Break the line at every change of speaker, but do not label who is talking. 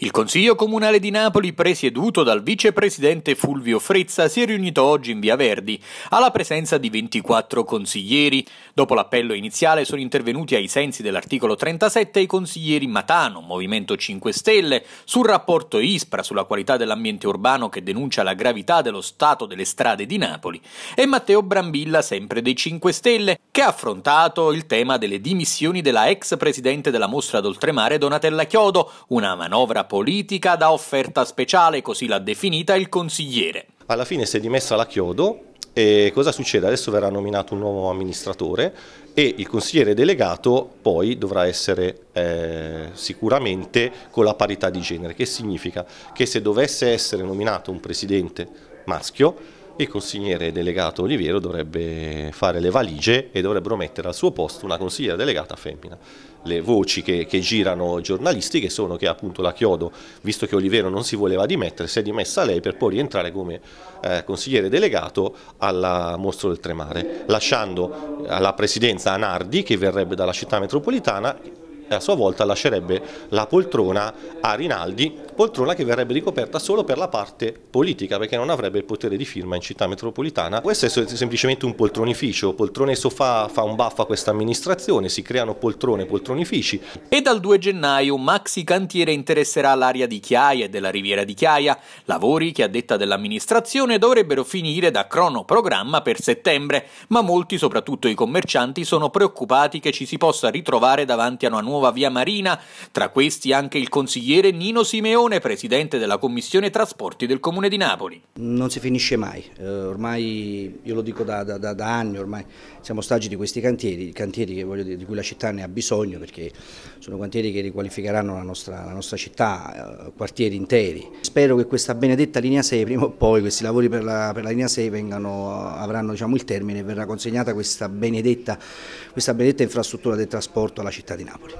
Il Consiglio Comunale di Napoli, presieduto dal vicepresidente Fulvio Frezza, si è riunito oggi in Via Verdi, alla presenza di 24 consiglieri. Dopo l'appello iniziale sono intervenuti ai sensi dell'articolo 37 i consiglieri Matano, Movimento 5 Stelle, sul rapporto ISPRA sulla qualità dell'ambiente urbano che denuncia la gravità dello stato delle strade di Napoli, e Matteo Brambilla, sempre dei 5 Stelle, che ha affrontato il tema delle dimissioni della ex presidente della mostra d'oltremare Donatella Chiodo, una manovra politica da offerta speciale, così l'ha definita il consigliere.
Alla fine si è dimessa la Chiodo e cosa succede? Adesso verrà nominato un nuovo amministratore e il consigliere delegato poi dovrà essere eh, sicuramente con la parità di genere, che significa che se dovesse essere nominato un presidente maschio il consigliere delegato Oliviero dovrebbe fare le valigie e dovrebbero mettere al suo posto una consigliera delegata femmina. Le voci che, che girano giornalistiche sono che appunto la Chiodo, visto che Oliviero non si voleva dimettere, si è dimessa lei per poi rientrare come eh, consigliere delegato alla Mostro del Tremare, lasciando alla presidenza Anardi che verrebbe dalla città metropolitana a sua volta lascerebbe la poltrona a Rinaldi, poltrona che verrebbe ricoperta solo per la parte politica perché non avrebbe il potere di firma in città metropolitana. Questo è semplicemente un poltronificio, poltrone e sofà fa un baffo a questa amministrazione, si creano poltrone e poltronifici. E dal 2 gennaio Maxi
Cantiere interesserà l'area di Chiaia e della riviera di Chiaia, lavori che a detta dell'amministrazione dovrebbero finire da cronoprogramma per settembre, ma molti, soprattutto i commercianti, sono preoccupati che ci si possa ritrovare davanti a una nuova nuova via Marina, tra questi anche il consigliere Nino Simeone, presidente della Commissione Trasporti del Comune di Napoli.
Non si finisce mai, eh, ormai io lo dico da, da, da, da, anni, ormai siamo stagi di questi cantieri, cantieri dire, di cui la città ne ha bisogno perché sono cantieri che riqualificheranno la nostra, la nostra città, eh, quartieri interi. Spero che questa benedetta linea 6 prima o poi, questi lavori per la, per la linea 6 vengano, avranno diciamo, il termine e verrà consegnata questa benedetta, questa benedetta infrastruttura del trasporto alla città di Napoli.